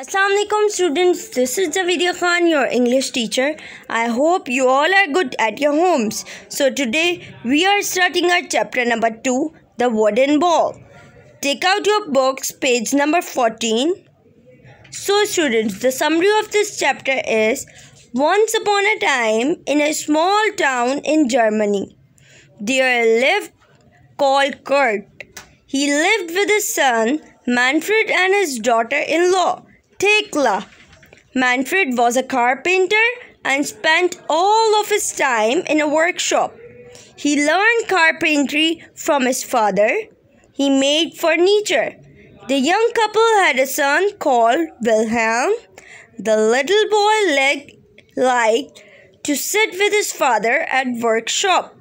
Assalamualaikum students this is Javidia Khan your English teacher I hope you all are good at your homes so today we are starting our chapter number 2 the wooden ball take out your books page number 14 so students the summary of this chapter is once upon a time in a small town in Germany there lived called Kurt he lived with his son Manfred and his daughter-in-law Thekla. Manfred was a carpenter and spent all of his time in a workshop. He learned carpentry from his father. He made furniture. The young couple had a son called Wilhelm. The little boy leg liked to sit with his father at workshop.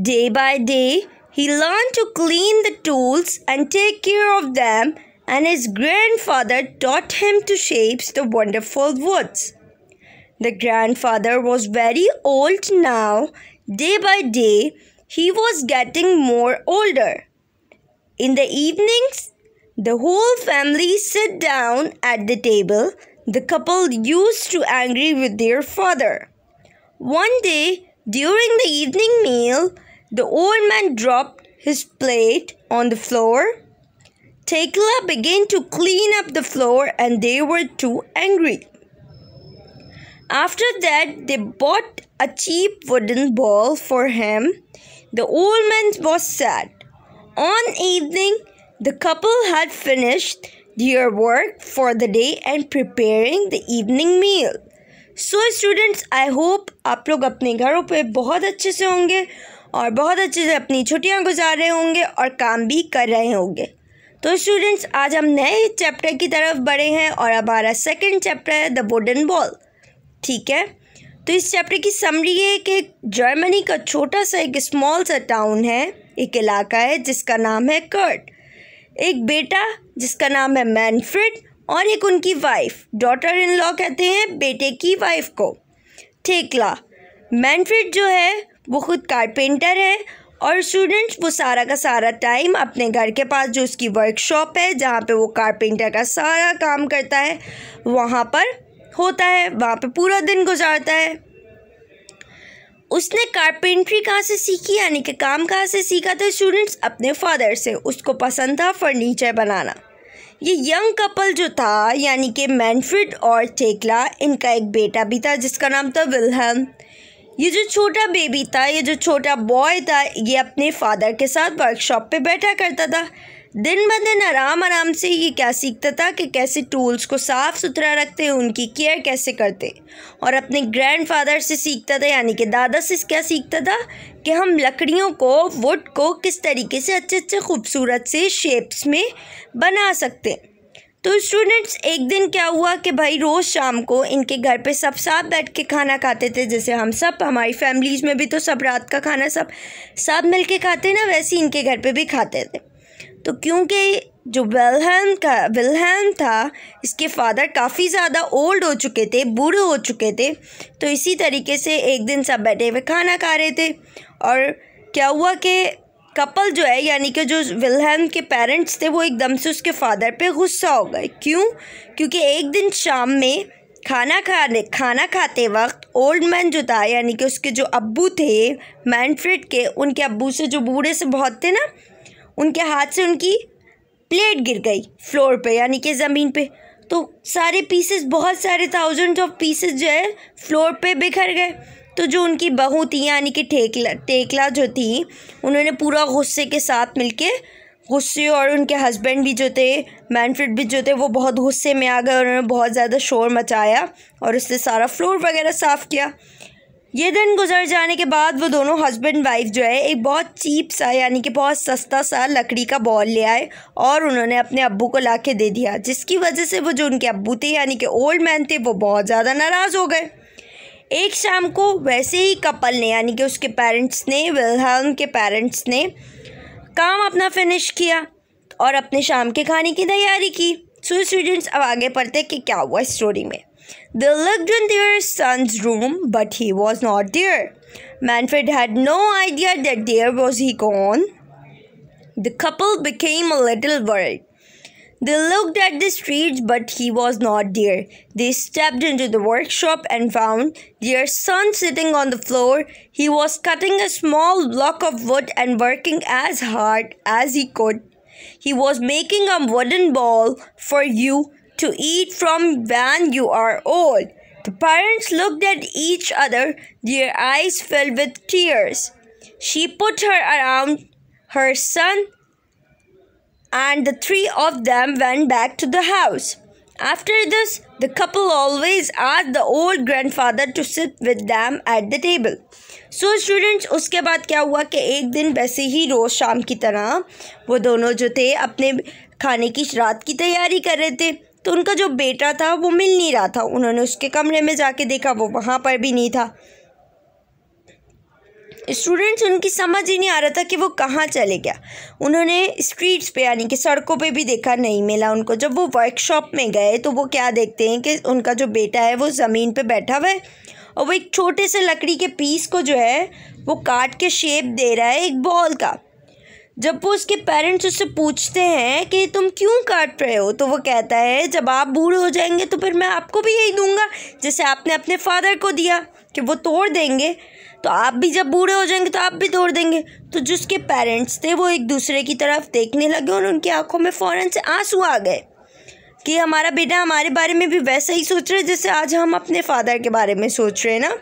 Day by day, he learned to clean the tools and take care of them and his grandfather taught him to shape the wonderful woods. The grandfather was very old now. Day by day, he was getting more older. In the evenings, the whole family sit down at the table the couple used to angry with their father. One day, during the evening meal, the old man dropped his plate on the floor Tekla began to clean up the floor and they were too angry. After that, they bought a cheap wooden ball for him. The old man was sad. On evening, the couple had finished their work for the day and preparing the evening meal. So, students, I hope आप लोग अपने घरों पे बहुत अच्छे से होंगे और बहुत अच्छे से अपनी छुट्टियां गुजार रहे होंगे और काम भी कर रहे होंगे तो स्टूडेंट्स आज हम नए चैप्टर की तरफ बढ़े हैं और अब हमारा सेकेंड चैप्टर है द बोडन बॉल ठीक है तो इस चैप्टर की समरी है कि जर्मनी का छोटा सा एक स्मॉल सा टाउन है एक इलाका है जिसका नाम है कर्ट एक बेटा जिसका नाम है मैनफ्रेड और एक उनकी वाइफ डॉटर इन लॉ कहते हैं बेटे की वाइफ को ठेकला मैनफ्रेड जो है वो खुद कारपेंटर है और स्टूडेंट्स वो सारा का सारा टाइम अपने घर के पास जो उसकी वर्कशॉप है जहाँ पे वो कारपेंटर का सारा काम करता है वहाँ पर होता है वहाँ पे पूरा दिन गुजारता है उसने कारपेंट्री कहाँ से सीखी यानी कि काम कहाँ से सीखा था स्टूडेंट्स अपने फादर से उसको पसंद था फर्नीचर बनाना ये यंग कपल जो था यानी कि मैनफ्रिड और टेकला इनका एक बेटा भी था जिसका नाम था विलहम ये जो छोटा बेबी था ये जो छोटा बॉय था ये अपने फादर के साथ वर्कशॉप पे बैठा करता था दिन ब दिन आराम आराम से ये क्या सीखता था कि कैसे टूल्स को साफ़ सुथरा रखते उनकी केयर कैसे करते और अपने ग्रैंडफादर से सीखता था यानी कि दादा से क्या सीखता था कि हम लकड़ियों को वुड को किस तरीके से अच्छे अच्छे खूबसूरत से शेप्स में बना सकते हैं तो स्टूडेंट्स एक दिन क्या हुआ कि भाई रोज़ शाम को इनके घर पे सब साथ बैठ के खाना खाते थे जैसे हम सब हमारी फैमिलीज़ में भी तो सब रात का खाना सब साथ मिल के खाते ना वैसे इनके घर पे भी खाते थे तो क्योंकि जो विलहम का विलहम था इसके फादर काफ़ी ज़्यादा ओल्ड हो चुके थे बूढ़े हो चुके थे तो इसी तरीके से एक दिन सब बैठे हुए खाना खा रहे थे और क्या हुआ कि कपल जो है यानी कि जो विलहम के पेरेंट्स थे वो एकदम से उसके फादर पे गुस्सा हो गए क्यों क्योंकि एक दिन शाम में खाना खाने खाना खाते वक्त ओल्ड मैन जो था यानी कि उसके जो अब्बू थे मैनफ्रेड के उनके अब्बू से जो बूढ़े से बहुत थे ना उनके हाथ से उनकी प्लेट गिर गई फ्लोर पे यानी कि ज़मीन पे तो सारे पीसेस बहुत सारे थाउजेंड्स ऑफ पीसेस जो है फ्लोर पे बिखर गए तो जो उनकी बहू थी यानी कि ठेकला टेकला जो थी उन्होंने पूरा गुस्से के साथ मिलके गुस्से और उनके हस्बैंड भी जो थे मैनफ्रेड भी जो थे वो बहुत गुस्से में आ गए उन्होंने बहुत ज़्यादा शोर मचाया और उससे सारा फ्लोर वगैरह साफ़ किया ये दिन गुजर जाने के बाद वो दोनों हस्बैंड वाइफ जो है एक बहुत चीप सा यानी कि बहुत सस्ता सा लकड़ी का बॉल ले आए और उन्होंने अपने अब्बू को ला के दे दिया जिसकी वजह से वो जो उनके अब्बू थे यानी कि ओल्ड मैन थे वो बहुत ज़्यादा नाराज़ हो गए एक शाम को वैसे ही कपल ने यानी कि उसके पेरेंट्स ने विलहम के पेरेंट्स ने काम अपना फिनिश किया और अपने शाम के खाने की तैयारी की सो स्टूडेंट्स अब आगे पढ़ते कि क्या हुआ स्टोरी में द लग डन their son's room but he was not dear मैनफेड had no idea that dear was he कॉन the couple became a little world They looked at the street, but he was not there. They stepped into the workshop and found their son sitting on the floor. He was cutting a small block of wood and working as hard as he could. He was making a wooden ball for you to eat from when you are old. The parents looked at each other, their eyes filled with tears. She put her around her son and the three of them went back to the house. After this, the couple always asked the old grandfather to sit with them at the table. So so, students उसके बाद क्या हुआ कि एक दिन वैसे ही रोज़ शाम की तरह वो दोनों जो थे अपने खाने की रात की तैयारी कर रहे थे तो उनका जो बेटा था वो मिल नहीं रहा था उन्होंने उसके कमरे में जाके देखा वो वहाँ पर भी नहीं था स्टूडेंट्स उनकी समझ ही नहीं आ रहा था कि वो कहाँ चले गया उन्होंने स्ट्रीट्स पे यानी कि सड़कों पे भी देखा नहीं मिला उनको जब वो वर्कशॉप में गए तो वो क्या देखते हैं कि उनका जो बेटा है वो ज़मीन पे बैठा हुआ है और वो एक छोटे से लकड़ी के पीस को जो है वो काट के शेप दे रहा है एक बॉल का जब वो उसके पेरेंट्स उससे पूछते हैं कि तुम क्यों काट रहे हो तो वो कहता है जब आप बूढ़े हो जाएंगे तो फिर मैं आपको भी यही दूंगा जैसे आपने अपने फादर को दिया कि वो तोड़ देंगे तो आप भी जब बूढ़े हो जाएंगे तो आप भी तोड़ देंगे तो जिसके पेरेंट्स थे वो एक दूसरे की तरफ देखने लगे और उनकी आंखों में फ़ौरन से आंसू आ गए कि हमारा बेटा हमारे बारे में भी वैसा ही सोच रहा है जैसे आज हम अपने फादर के बारे में सोच रहे हैं ना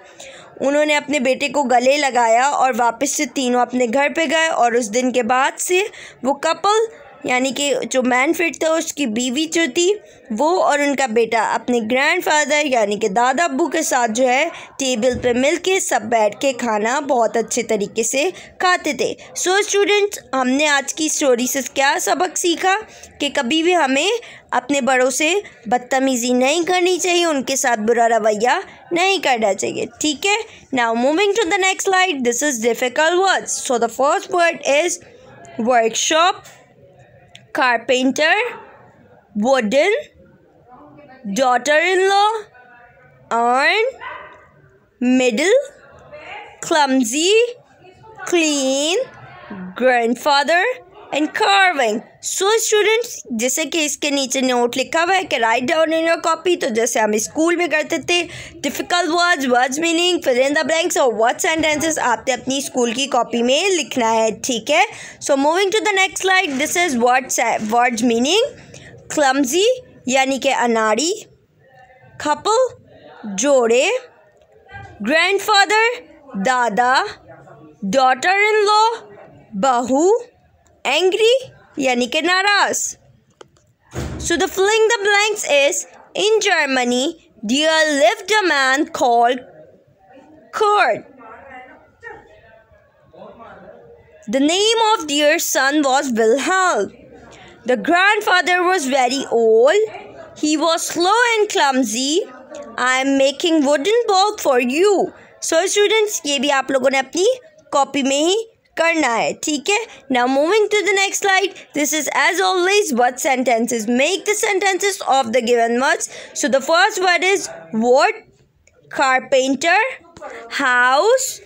उन्होंने अपने बेटे को गले लगाया और वापस से तीनों अपने घर पे गए और उस दिन के बाद से वो कपल यानी कि जो मैनफिट था उसकी बीवी जो थी वो और उनका बेटा अपने ग्रैंडफादर यानी कि दादा अबू के साथ जो है टेबल पे मिल के सब बैठ के खाना बहुत अच्छे तरीके से खाते थे सो so, स्टूडेंट्स हमने आज की स्टोरी से क्या सबक सीखा कि कभी भी हमें अपने बड़ों से बदतमीज़ी नहीं करनी चाहिए उनके साथ बुरा रवैया नहीं करना चाहिए ठीक है now moving to the next slide this is difficult word so the first word is workshop carpenter, wooden, daughter-in-law, iron, middle, clumsy, clean, grandfather, and carving so students जैसे कि इसके नीचे नोट लिखा हुआ है कि write down in your copy तो जैसे हम स्कूल में करते थे difficult words words meaning fill in the blanks और वर्ड सेंटेंसेस आपने अपनी स्कूल की कॉपी में लिखना है ठीक है so moving to the next slide this is words words meaning clumsy यानी कि अनाड़ी कपल जोड़े ग्रैंडफादर दादा डॉटर इन लॉ बहू एंग्री यानी कि नाराज so the filling the blanks is in Germany there lived a man called Kurt. The name of their son was Wilhelm. The grandfather was very old. He was slow and clumsy. I am making wooden block for you. So students, ये भी आप लोगों ने अपनी copy में ही करना है ठीक है ना moving to the next slide this is as always word sentences make the sentences of the given words so the first word is what carpenter house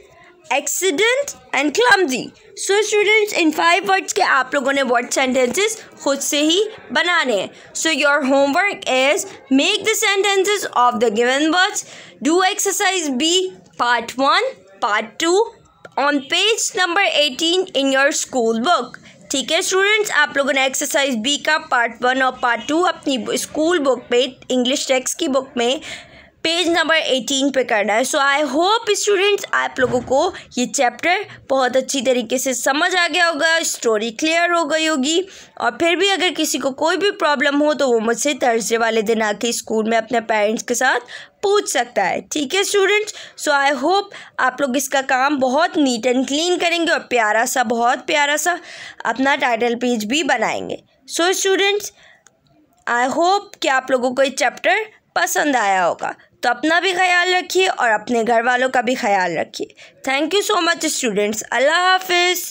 accident and clumsy so students in five words के आप लोगों ने word sentences खुद से ही बनाने हैं so your homework is make the sentences of the given words do exercise B part one part two on page number eighteen in your school book ठीक है स्टूडेंट्स आप लोगों ने एक्सरसाइज बी का पार्ट वन और part two अपनी school book में English text की बुक में पेज नंबर एटीन पे करना है सो आई होप स्टूडेंट्स आप लोगों को ये चैप्टर बहुत अच्छी तरीके से समझ आ गया होगा स्टोरी क्लियर हो गई होगी और फिर भी अगर किसी को कोई भी प्रॉब्लम हो तो वो मुझसे थर्सडे वाले दिन आके स्कूल में अपने पेरेंट्स के साथ पूछ सकता है ठीक है स्टूडेंट्स सो आई होप आप लोग इसका काम बहुत नीट एंड क्लीन करेंगे और प्यारा सा बहुत प्यारा सा अपना टाइटल पेज भी बनाएंगे सो स्टूडेंट्स आई होप कि आप लोगों को ये चैप्टर पसंद आया होगा तो अपना भी ख्याल रखिए और अपने घर वालों का भी ख्याल रखिए thank you so much students अल्लाह हाफिज़